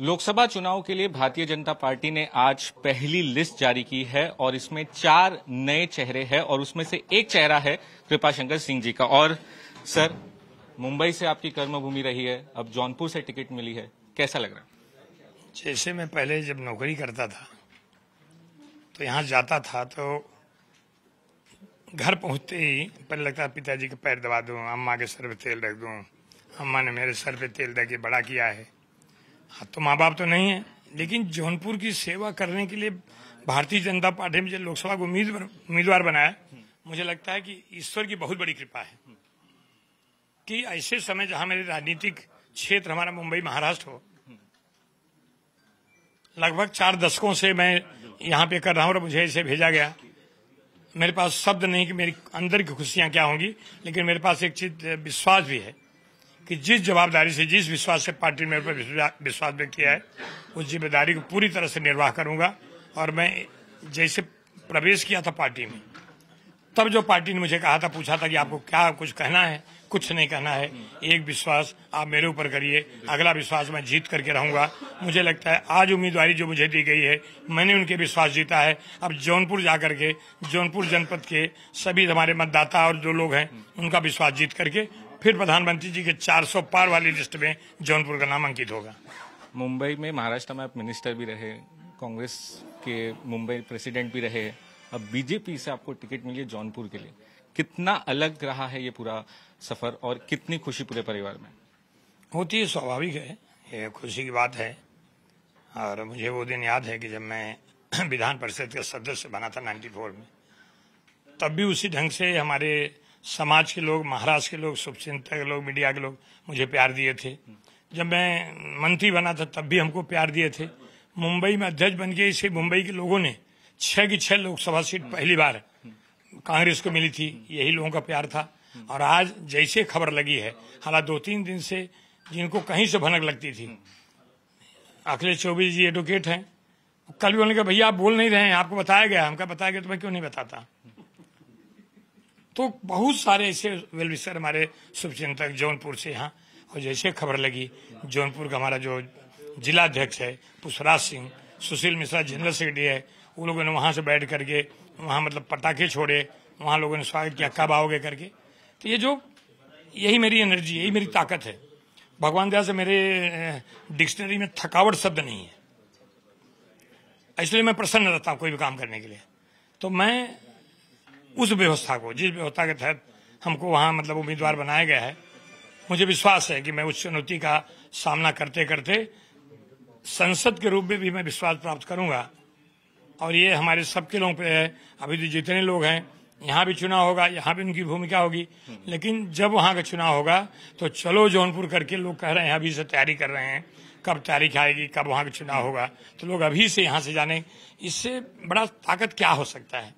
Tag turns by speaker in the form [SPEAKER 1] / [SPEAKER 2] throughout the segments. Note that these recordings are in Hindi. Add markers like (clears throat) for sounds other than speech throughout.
[SPEAKER 1] लोकसभा चुनाव के लिए भारतीय जनता पार्टी ने आज पहली लिस्ट जारी की है और इसमें चार नए चेहरे हैं और उसमें से एक चेहरा है कृपा शंकर सिंह जी का और सर मुंबई से आपकी कर्मभूमि रही है अब जौनपुर से टिकट मिली है कैसा लग रहा है जैसे मैं पहले जब नौकरी करता था तो यहाँ जाता
[SPEAKER 2] था तो घर पहुंचते ही पहले लगता पिताजी के पैर दबा दू अम्मा के सर पे तेल रख दू अम्मा ने मेरे सर पे तेल रख के बड़ा किया है हाँ तो माँ बाप तो नहीं है लेकिन जौनपुर की सेवा करने के लिए भारतीय जनता पार्टी मुझे लोकसभा को उम्मीदवार बनाया मुझे लगता है कि ईश्वर की बहुत बड़ी कृपा है कि ऐसे समय जहां मेरे राजनीतिक क्षेत्र हमारा मुंबई महाराष्ट्र हो लगभग चार दशकों से मैं यहां पे कर रहा हूं और मुझे ऐसे भेजा गया मेरे पास शब्द नहीं कि मेरी अंदर की खुशियां क्या होंगी लेकिन मेरे पास एक चीज विश्वास भी है कि जिस जवाबदारी से जिस विश्वास से पार्टी मेरे पर विश्वास व्यक्त किया है उस जिम्मेदारी को पूरी तरह से निर्वाह करूंगा और मैं जैसे प्रवेश किया था पार्टी में तब जो पार्टी ने मुझे कहा था पूछा था कि आपको क्या कुछ कहना है कुछ नहीं कहना है एक विश्वास आप मेरे ऊपर करिए अगला विश्वास मैं जीत करके रहूंगा मुझे लगता है आज उम्मीदवारी जो मुझे दी गई है मैंने उनके विश्वास जीता है अब जौनपुर जाकर के जौनपुर जनपद के सभी हमारे मतदाता और जो लोग हैं उनका विश्वास जीत करके फिर प्रधानमंत्री जी के 400 पार वाली लिस्ट में जौनपुर का
[SPEAKER 1] नाम अंकित होगा मुंबई में महाराष्ट्र में आप मिनिस्टर भी रहे कांग्रेस के मुंबई प्रेसिडेंट भी रहे अब बीजेपी से आपको टिकट मिली जौनपुर के लिए कितना अलग रहा है ये पूरा सफर और कितनी खुशी पूरे परिवार में होती है स्वाभाविक है ये खुशी की बात है
[SPEAKER 2] और मुझे वो दिन याद है कि जब मैं (clears throat) विधान परिषद का सदस्य बना था 94 में तब भी उसी ढंग से हमारे समाज के लोग महाराष्ट्र के लोग शुभचिंतक लोग मीडिया के लोग मुझे प्यार दिए थे जब मैं मंत्री बना था तब भी हमको प्यार दिए थे मुंबई में अध्यक्ष बन गए इसे मुंबई के लोगों ने छह की छह लोकसभा सीट पहली बार कांग्रेस को मिली थी यही लोगों का प्यार था और आज जैसे खबर लगी है हालांकि दो तीन दिन से जिनको कहीं से भनक लगती थी अखिलेश चौबीस जी एडवोकेट हैं कल भी उन्होंने कहा भैया आप बोल नहीं रहे हैं आपको बताया गया हमका बताया गया तो मैं क्यों नहीं बताता तो बहुत सारे ऐसे वेल विशर हमारे शुभचिंतक जौनपुर से यहाँ और जैसे खबर लगी जौनपुर का हमारा जो जिला अध्यक्ष है पुष्पराज सिंह सुशील मिश्रा जनरल सेक्रेटरी है वो लोगों ने वहाँ से बैठ करके वहाँ मतलब पटाखे छोड़े वहाँ लोगों ने स्वागत किया कब आओगे करके तो ये जो यही मेरी एनर्जी यही मेरी ताकत है भगवान दया से मेरे डिक्शनरी में थकावट शब्द नहीं है इसलिए मैं प्रसन्न रहता हूँ कोई भी काम करने के लिए तो मैं उस व्यवस्था को जिस व्यवस्था के तहत हमको वहाँ मतलब उम्मीदवार बनाया गया है मुझे विश्वास है कि मैं उस चुनौती का सामना करते करते संसद के रूप में भी मैं विश्वास प्राप्त करूंगा और ये हमारे सबके लोगों पे है अभी तो जितने लोग हैं यहाँ भी चुनाव होगा यहाँ भी उनकी भूमिका होगी लेकिन जब वहाँ का चुनाव होगा तो चलो जौनपुर करके लोग कह रहे हैं अभी से तैयारी कर रहे हैं कब तारीख आएगी कब वहाँ का चुनाव होगा तो लोग अभी से यहाँ से जाने इससे बड़ा ताकत क्या हो सकता है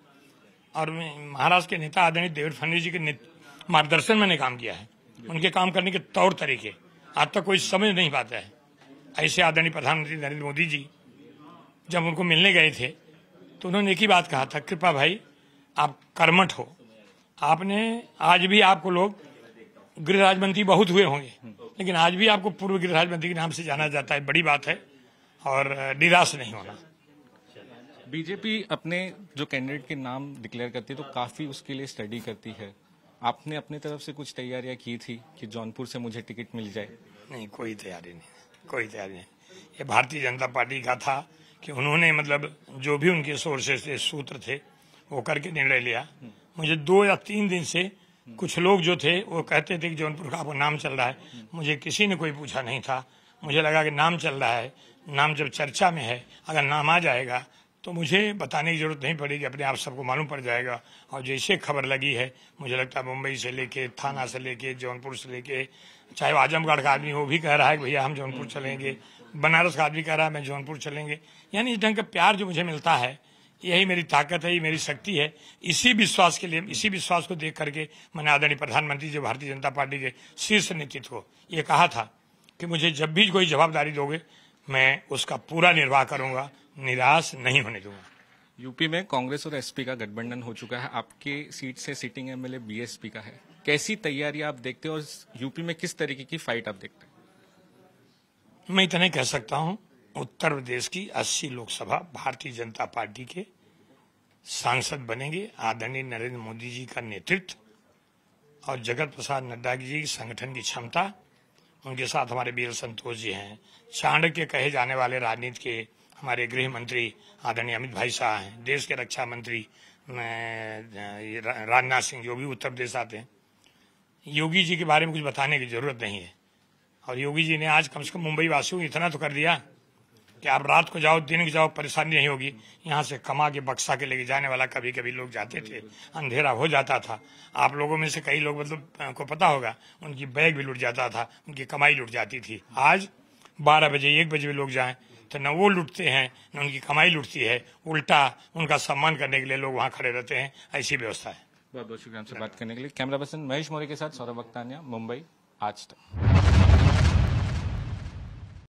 [SPEAKER 2] और महाराष्ट्र के नेता आदरणीय देवेंद्र फडणवीस जी के मार्गदर्शन में काम किया है उनके काम करने के तौर तरीके आज तक कोई समझ नहीं पाता है ऐसे आदरणीय प्रधानमंत्री नरेंद्र मोदी जी जब उनको मिलने गए थे तो उन्होंने एक ही बात कहा था कृपा भाई आप कर्मठ हो आपने आज भी आपको लोग गृह राज्य मंत्री बहुत हुए होंगे लेकिन आज भी आपको पूर्व गृह राज्य के नाम से जाना जाता है बड़ी बात है
[SPEAKER 1] और निराश नहीं होना बीजेपी अपने जो कैंडिडेट के नाम डिक्लेयर करती है तो काफी उसके लिए स्टडी करती है आपने अपने तरफ से कुछ तैयारियां की थी कि जौनपुर से मुझे टिकट मिल जाए नहीं कोई तैयारी
[SPEAKER 2] नहीं कोई तैयारी नहीं ये भारतीय जनता पार्टी का था कि उन्होंने मतलब जो भी उनके सोर्सेस थे सूत्र थे वो करके निर्णय लिया मुझे दो या तीन दिन से कुछ लोग जो थे वो कहते थे कि जौनपुर का आपका नाम चल रहा है मुझे किसी ने कोई पूछा नहीं था मुझे लगा कि नाम चल रहा है नाम जब चर्चा में है अगर नाम आ जाएगा तो मुझे बताने की ज़रूरत नहीं पड़ेगी अपने आप सबको मालूम पड़ जाएगा और जैसे खबर लगी है मुझे लगता है मुंबई से लेके थाना से लेके जौनपुर से लेके चाहे वो आजमगढ़ का आदमी हो भी कह रहा है भैया हम जौनपुर चलेंगे बनारस का आदमी कह रहा है मैं जौनपुर चलेंगे यानी इस ढंग का प्यार जो मुझे मिलता है यही मेरी ताकत है यही मेरी शक्ति है इसी विश्वास के लिए इसी विश्वास को देख करके मैंने आदरणीय प्रधानमंत्री जी भारतीय जनता पार्टी के शीर्ष नेतृत्व को ये कहा था कि मुझे जब भी कोई जवाबदारी दोगे मैं उसका पूरा निर्वाह करूंगा निराश नहीं होने
[SPEAKER 1] दूंगा यूपी में कांग्रेस और एसपी का गठबंधन हो चुका है आपके सीट से सिटिंग एमएलए बीएसपी का है कैसी तैयारी आप देखते हो और यूपी में किस तरीके की फाइट आप देखते
[SPEAKER 2] हैं मैं इतना कह सकता हूं उत्तर प्रदेश की 80 लोकसभा भारतीय जनता पार्टी के सांसद बनेंगे आदरणीय नरेंद्र मोदी जी का नेतृत्व और जगत प्रसाद नड्डा जी संगठन की क्षमता उनके साथ हमारे बीर संतोष जी हैं चाणक्य कहे जाने वाले राजनीति के हमारे गृह मंत्री आदरणीय अमित भाई शाह हैं देश के रक्षा मंत्री अं, राजनाथ सिंह जो भी उत्तर प्रदेश आते हैं योगी जी के बारे में कुछ बताने की जरूरत नहीं है और योगी जी ने आज कम से कम मुंबई वासियों को इतना तो कर दिया कि आप रात को जाओ दिन को जाओ परेशानी नहीं होगी यहाँ से कमा के बक्सा के लेके जाने वाला कभी कभी लोग जाते थे अंधेरा हो जाता था आप लोगों में से कई लोग मतलब अं, को पता होगा उनकी बैग भी लुट जाता था उनकी कमाई लुट जाती थी आज बारह बजे एक बजे भी लोग जाएं तो न वो लुटते हैं न उनकी कमाई लुटती है उल्टा उनका सम्मान करने के लिए लोग
[SPEAKER 1] वहाँ खड़े रहते हैं ऐसी व्यवस्था है बहुत बहुत शुक्रिया बात करने के लिए कैमरा पर्सन महेश मौर्य के साथ सौरभ वक्तानिया मुंबई आज तक